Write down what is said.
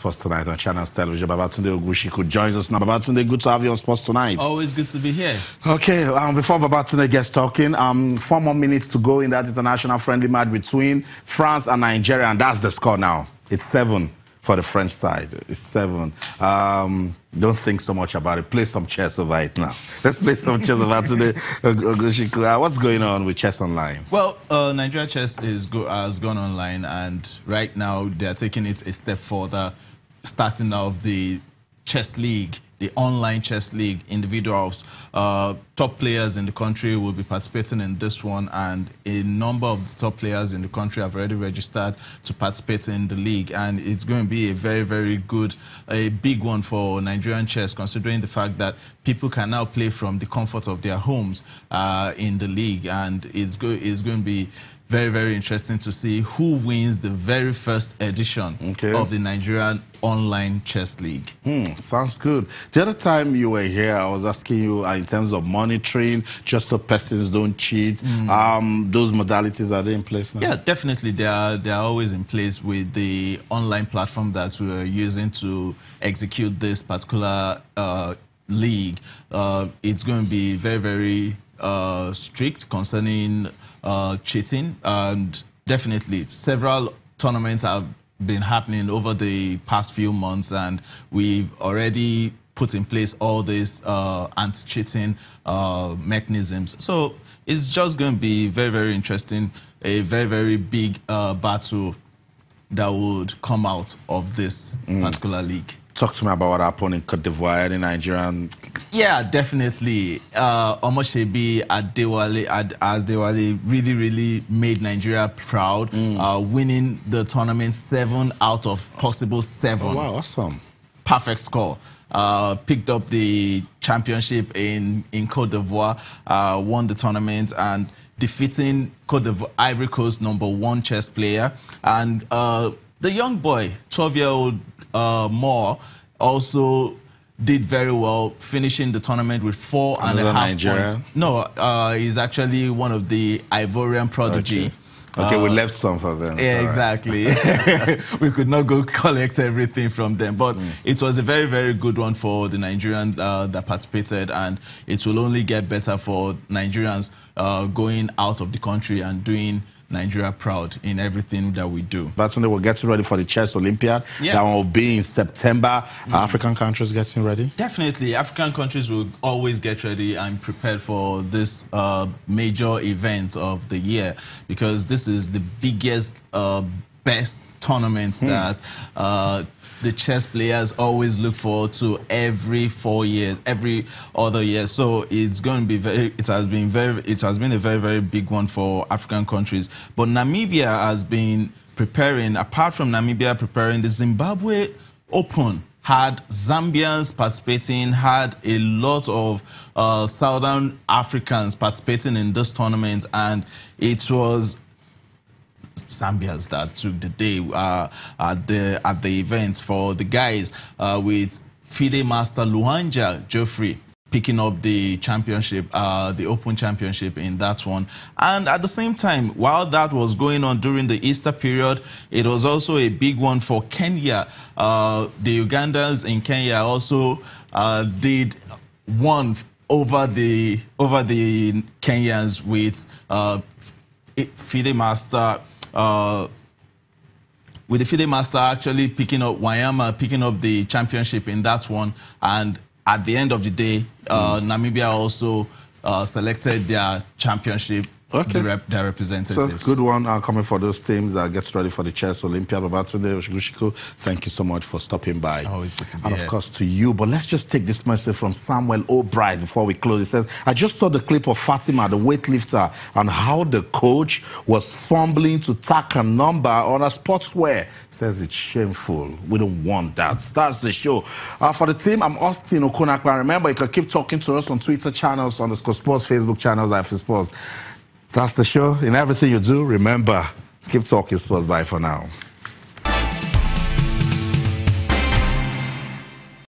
Sports us tonight on Channel's television. Babatunde Ogushiku joins us now. Babatunde, good to have you on Sports Tonight. Always good to be here. Okay, um, before Babatunde gets talking, um, four more minutes to go in that international friendly match between France and Nigeria, and that's the score now. It's seven for the French side. It's seven. Um, don't think so much about it. Play some chess over it now. Let's play some chess over today. Ogushiku, uh, what's going on with chess online? Well, uh, Nigeria chess is go has gone online, and right now they are taking it a step further starting of the chess league, the online chess league. Individuals, uh, top players in the country will be participating in this one, and a number of the top players in the country have already registered to participate in the league. And it's going to be a very, very good, a big one for Nigerian chess, considering the fact that people can now play from the comfort of their homes uh, in the league, and it's, go it's going to be very, very interesting to see who wins the very first edition okay. of the Nigerian Online Chess League. Hmm, sounds good. The other time you were here, I was asking you uh, in terms of monitoring, just so persons don't cheat. Mm. Um, those modalities, are they in place now? Yeah, definitely. They are, they are always in place with the online platform that we are using to execute this particular uh, league. Uh, it's going to be very, very uh, strict concerning uh, cheating, and definitely several tournaments have been happening over the past few months, and we've already put in place all these uh, anti-cheating uh, mechanisms. So it's just going to be very, very interesting, a very, very big uh, battle that would come out of this mm. particular league. Talk to me about what happened in Cote d'Ivoire, the Nigerian yeah, definitely. Uh, Omoshebi Adewale, Ad, Adewale really, really made Nigeria proud, mm. uh, winning the tournament seven out of possible seven. Oh, wow, awesome. Perfect score. Uh, picked up the championship in, in Cote d'Ivoire, uh, won the tournament, and defeating Cote d'Ivoire, Ivory Coast number one chess player. And uh, the young boy, 12 year old uh, Moore, also did very well, finishing the tournament with four Another and a half Nigerian? points. No, uh, he's actually one of the Ivorian prodigy. Okay. Okay, uh, we left some for them. Yeah, exactly. we could not go collect everything from them, but mm. it was a very, very good one for the Nigerian uh, that participated, and it will only get better for Nigerians uh, going out of the country and doing Nigeria proud in everything that we do. That's when we're getting ready for the Chess Olympiad. Yeah. That will be in September. Mm. African countries getting ready? Definitely. African countries will always get ready and prepared for this uh, major event of the year because this is the biggest, uh, best tournament hmm. that uh, the chess players always look forward to every four years, every other year. So it's going to be very. It has been very. It has been a very very big one for African countries. But Namibia has been preparing. Apart from Namibia preparing, the Zimbabwe Open had Zambians participating, had a lot of uh, Southern Africans participating in this tournament, and it was Zambians that took the day uh, at the at the event for the guys uh, with FIDE master Luanja Geoffrey picking up the championship, uh, the Open Championship in that one. And at the same time, while that was going on during the Easter period, it was also a big one for Kenya. Uh, the Ugandans in Kenya also uh, did one over the over the Kenyans with uh, FIDE master uh, with the Fide Master actually picking up Wyama picking up the championship in that one. And at the end of the day, uh, mm. Namibia also uh, selected their championship Okay. Rep, their representatives. So good one uh, coming for those teams that gets ready for the Chess Olympia. Babatunde thank you so much for stopping by. Always good to be And of course to you. But let's just take this message from Samuel O'Brien before we close. He says, I just saw the clip of Fatima, the weightlifter, and how the coach was fumbling to tack a number on a sportswear. Says it's shameful. We don't want that. That's the show. Uh, for the team, I'm Austin Okunakwa. Remember, you can keep talking to us on Twitter channels, on the Sports Facebook channels, IFE Sports. That's the show. In everything you do, remember, keep talking sports. Bye for now.